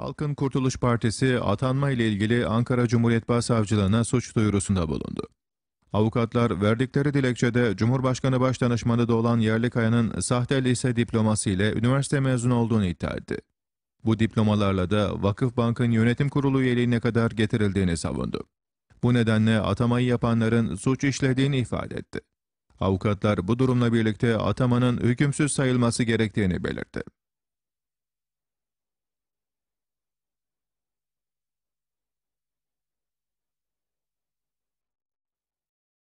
Halkın Kurtuluş Partisi atanma ile ilgili Ankara Cumhuriyet Başsavcılığına suç duyurusunda bulundu. Avukatlar verdikleri dilekçede Cumhurbaşkanı Başdanışmanı da olan Yerlikaya'nın sahte lise diploması ile üniversite mezunu olduğunu iddia etti. Bu diplomalarla da Vakıf Bank'ın yönetim kurulu üyeliğine kadar getirildiğini savundu. Bu nedenle atamayı yapanların suç işlediğini ifade etti. Avukatlar bu durumla birlikte atamanın hükümsüz sayılması gerektiğini belirtti.